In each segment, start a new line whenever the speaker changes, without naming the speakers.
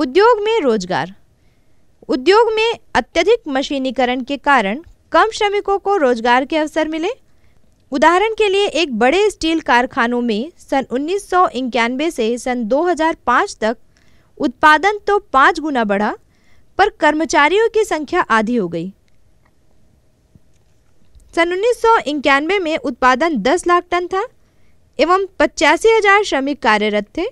उद्योग में रोजगार उद्योग में अत्यधिक मशीनीकरण के कारण कम श्रमिकों को रोजगार के अवसर मिले उदाहरण के लिए एक बड़े स्टील कारखानों में सन उन्नीस से सन 2005 तक उत्पादन तो पाँच गुना बढ़ा पर कर्मचारियों की संख्या आधी हो गई सन उन्नीस में उत्पादन 10 लाख टन था एवं पचासी हजार श्रमिक कार्यरत थे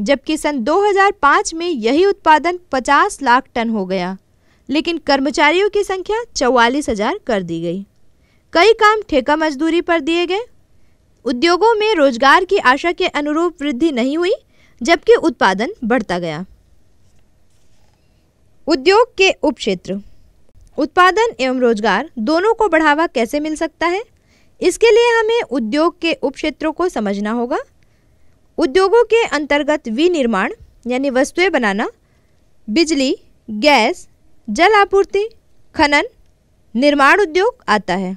जबकि सन 2005 में यही उत्पादन 50 लाख टन हो गया लेकिन कर्मचारियों की संख्या चौवालीस हजार कर दी गई कई काम ठेका मजदूरी पर दिए गए उद्योगों में रोजगार की आशा के अनुरूप वृद्धि नहीं हुई जबकि उत्पादन बढ़ता गया उद्योग के उपक्षेत्र उत्पादन एवं रोजगार दोनों को बढ़ावा कैसे मिल सकता है इसके लिए हमें उद्योग के उपक्षेत्रों को समझना होगा उद्योगों के अंतर्गत विनिर्माण यानी वस्तुएं बनाना बिजली गैस जल आपूर्ति खनन निर्माण उद्योग आता है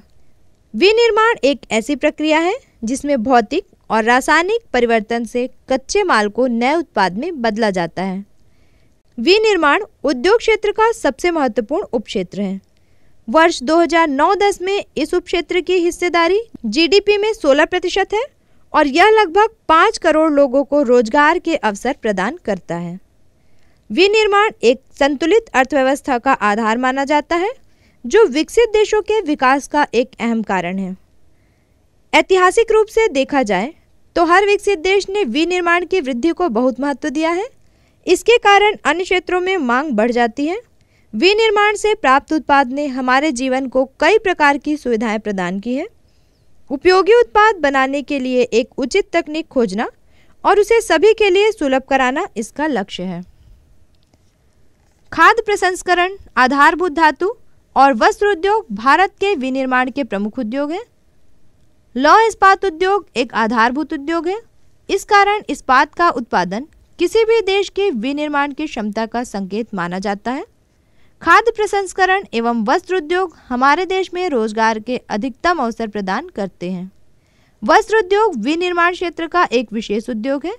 विनिर्माण एक ऐसी प्रक्रिया है जिसमें भौतिक और रासायनिक परिवर्तन से कच्चे माल को नए उत्पाद में बदला जाता है विनिर्माण उद्योग क्षेत्र का सबसे महत्वपूर्ण उपक्षेत्र है वर्ष 2009-10 में इस उपक्षेत्र की हिस्सेदारी जीडीपी में 16 प्रतिशत है और यह लगभग पाँच करोड़ लोगों को रोजगार के अवसर प्रदान करता है विनिर्माण एक संतुलित अर्थव्यवस्था का आधार माना जाता है जो विकसित देशों के विकास का एक अहम कारण है ऐतिहासिक रूप से देखा जाए तो हर विकसित देश ने विनिर्माण की वृद्धि को बहुत महत्व दिया है इसके कारण अन्य क्षेत्रों में मांग बढ़ जाती है विनिर्माण से प्राप्त उत्पाद ने हमारे जीवन को कई प्रकार की सुविधाएं प्रदान की है उपयोगी उत्पाद बनाने के लिए एक उचित तकनीक खोजना और उसे सभी के लिए सुलभ कराना इसका लक्ष्य है खाद्य प्रसंस्करण आधारभूत धातु और वस्त्र उद्योग भारत के विनिर्माण के प्रमुख उद्योग हैं लौह इस्पात उद्योग एक आधारभूत उद्योग है इस कारण इस्पात का उत्पादन किसी भी देश के विनिर्माण की क्षमता का संकेत माना जाता है खाद्य प्रसंस्करण एवं वस्त्र उद्योग हमारे देश में रोजगार के अधिकतम अवसर प्रदान करते हैं वस्त्र उद्योग विनिर्माण क्षेत्र का एक विशेष उद्योग है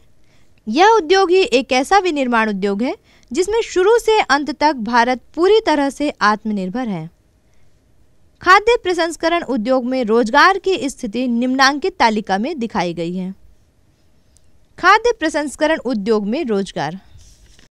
यह उद्योग ही एक ऐसा विनिर्माण उद्योग है जिसमें शुरू से अंत तक भारत पूरी तरह से आत्मनिर्भर है खाद्य प्रसंस्करण उद्योग में रोजगार की स्थिति निम्नांकित तालिका में दिखाई गई है खाद्य प्रसंस्करण उद्योग में रोजगार